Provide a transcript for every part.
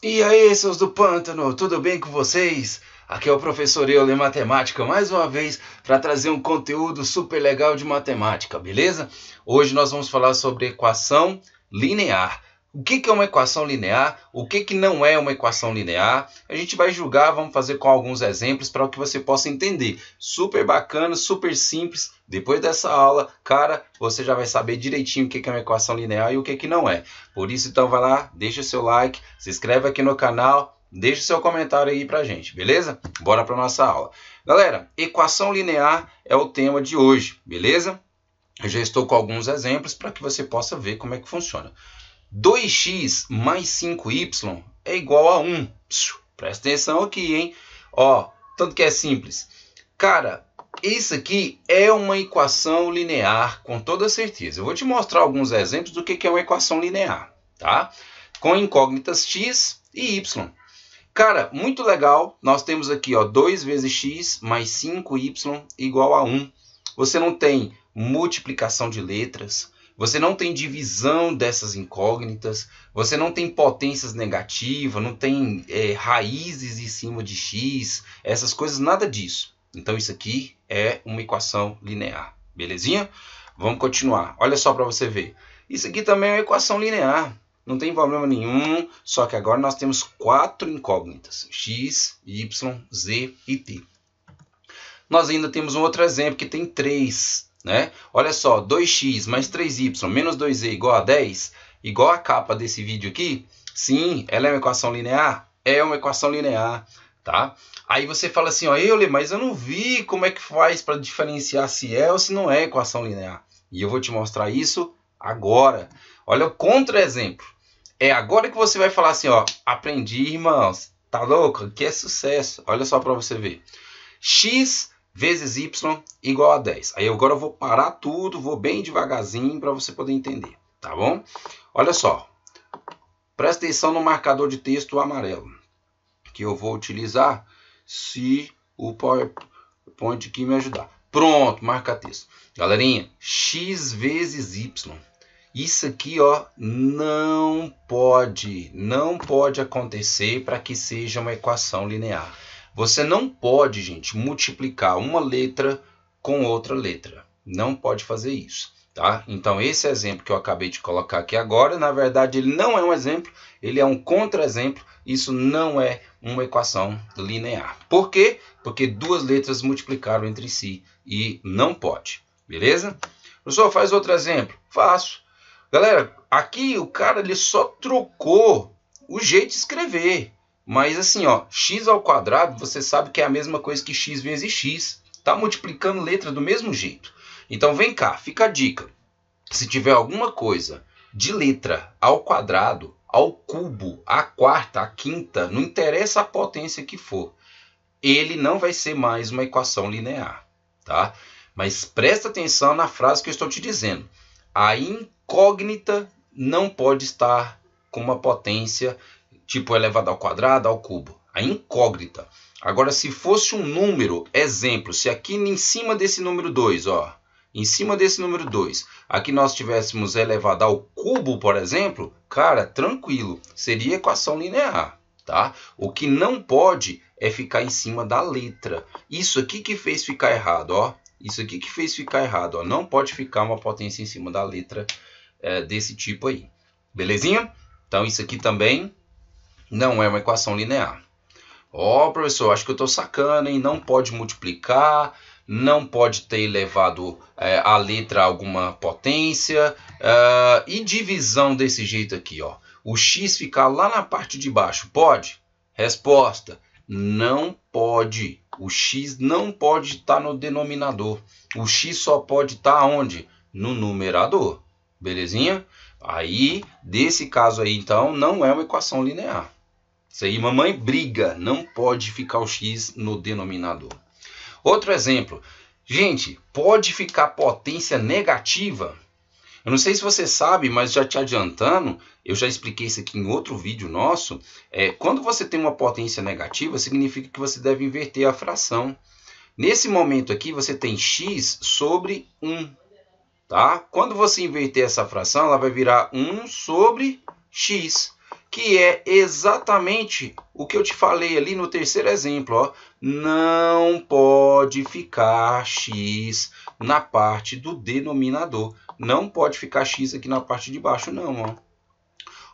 E aí, seus do pântano, tudo bem com vocês? Aqui é o professor Euler Matemática mais uma vez para trazer um conteúdo super legal de matemática, beleza? Hoje nós vamos falar sobre equação linear. O que, é uma equação linear? O que, não é uma equação linear? A gente vai julgar, vamos fazer com alguns exemplos para que você possa entender. Super bacana, super simples. Depois dessa aula, cara, você já vai saber direitinho o que, é uma equação linear e o que, não é. Por isso, então, vai lá, deixa o seu like, se inscreve aqui no canal, deixa o seu comentário aí a gente, beleza? Bora para nossa aula. Galera, equação linear é o tema de hoje, beleza? Eu já estou com alguns exemplos para que você possa ver como é que funciona. 2x mais 5y é igual a 1. Presta atenção aqui, hein? Ó, tanto que é simples. Cara, isso aqui é uma equação linear, com toda certeza. Eu vou te mostrar alguns exemplos do que é uma equação linear, tá? Com incógnitas x e y. Cara, muito legal. Nós temos aqui ó, 2 vezes x mais 5y igual a 1. Você não tem multiplicação de letras, você não tem divisão dessas incógnitas, você não tem potências negativas, não tem é, raízes em cima de x, essas coisas, nada disso. Então isso aqui é uma equação linear, belezinha? Vamos continuar. Olha só para você ver. Isso aqui também é uma equação linear. Não tem problema nenhum, só que agora nós temos quatro incógnitas, x, y, z e t. Nós ainda temos um outro exemplo que tem três, né? Olha só, 2x mais 3y menos 2z igual a 10, igual a capa desse vídeo aqui. Sim, ela é uma equação linear? É uma equação linear, tá? Aí você fala assim, ó, Euler, mas eu não vi como é que faz para diferenciar se é ou se não é equação linear. E eu vou te mostrar isso agora. Olha o contra-exemplo. É agora que você vai falar assim, ó, aprendi, irmãos. Tá louco? Que é sucesso. Olha só para você ver. x vezes y igual a 10. Aí agora eu vou parar tudo, vou bem devagarzinho para você poder entender, tá bom? Olha só, presta atenção no marcador de texto amarelo que eu vou utilizar se o PowerPoint aqui me ajudar. Pronto, marca texto. Galerinha, x vezes y. Isso aqui, ó, não pode, não pode acontecer para que seja uma equação linear. Você não pode, gente, multiplicar uma letra com outra letra. Não pode fazer isso. Tá? Então, esse exemplo que eu acabei de colocar aqui agora, na verdade, ele não é um exemplo, ele é um contra-exemplo. Isso não é uma equação linear. Por quê? Porque duas letras multiplicaram entre si e não pode. Beleza? Professor, faz outro exemplo. Faço. Galera, aqui o cara ele só trocou o jeito de escrever. Mas assim, ó, x ao quadrado, você sabe que é a mesma coisa que x vezes x. Tá multiplicando letra do mesmo jeito. Então vem cá, fica a dica. Se tiver alguma coisa de letra ao quadrado, ao cubo, à quarta, à quinta, não interessa a potência que for, ele não vai ser mais uma equação linear, tá? Mas presta atenção na frase que eu estou te dizendo. A incógnita não pode estar com uma potência tipo elevado é ao quadrado, ao cubo. A incógnita. Agora, se fosse um número, exemplo, se aqui em cima desse número 2, ó, em cima desse número 2, aqui nós tivéssemos elevado ao cubo, por exemplo, cara, tranquilo, seria equação linear, tá? O que não pode é ficar em cima da letra. Isso aqui que fez ficar errado, ó. Isso aqui que fez ficar errado, ó. Não pode ficar uma potência em cima da letra é, desse tipo aí. Belezinha? Então, isso aqui também não é uma equação linear. Ó, oh, professor, acho que eu estou sacando, hein? Não pode multiplicar, não pode ter elevado é, a letra a alguma potência. Uh, e divisão desse jeito aqui, ó. O x ficar lá na parte de baixo, pode? Resposta, não pode. O x não pode estar tá no denominador. O x só pode estar tá onde? No numerador. Belezinha? Aí, desse caso aí, então, não é uma equação linear. Isso aí, mamãe briga, não pode ficar o x no denominador. Outro exemplo, gente, pode ficar potência negativa? Eu não sei se você sabe, mas já te adiantando, eu já expliquei isso aqui em outro vídeo nosso. É, quando você tem uma potência negativa, significa que você deve inverter a fração. Nesse momento aqui, você tem x sobre 1. Tá? Quando você inverter essa fração, ela vai virar 1 sobre x que é exatamente o que eu te falei ali no terceiro exemplo. Ó. Não pode ficar x na parte do denominador. Não pode ficar x aqui na parte de baixo, não. Ó.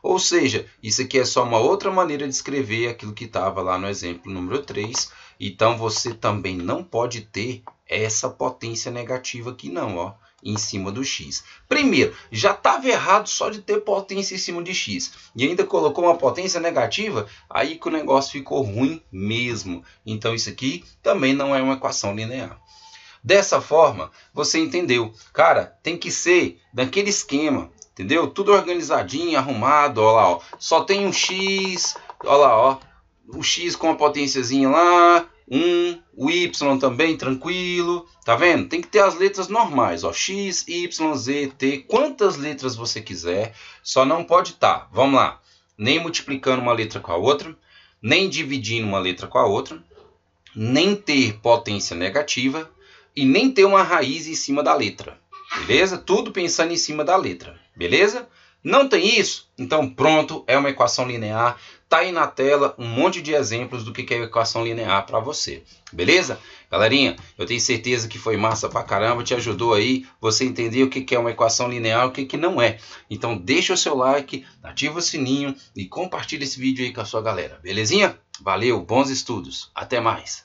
Ou seja, isso aqui é só uma outra maneira de escrever aquilo que estava lá no exemplo número 3. Então, você também não pode ter essa potência negativa aqui não. Ó em cima do x. Primeiro, já estava errado só de ter potência em cima de x e ainda colocou uma potência negativa, aí que o negócio ficou ruim mesmo. Então isso aqui também não é uma equação linear. Dessa forma, você entendeu. Cara, tem que ser daquele esquema, entendeu? Tudo organizadinho, arrumado, ó lá, ó. Só tem um x, ó lá, ó. O x com a potênciazinha lá, um, o Y também tranquilo, tá vendo? Tem que ter as letras normais, ó, X, Y, Z, T, quantas letras você quiser, só não pode estar, tá, vamos lá, nem multiplicando uma letra com a outra, nem dividindo uma letra com a outra, nem ter potência negativa e nem ter uma raiz em cima da letra, beleza? Tudo pensando em cima da letra, beleza? Não tem isso? Então pronto, é uma equação linear. Tá aí na tela um monte de exemplos do que é equação linear para você. Beleza? Galerinha, eu tenho certeza que foi massa pra caramba, te ajudou aí você entender o que é uma equação linear e o que não é. Então deixa o seu like, ativa o sininho e compartilha esse vídeo aí com a sua galera. Belezinha? Valeu, bons estudos. Até mais.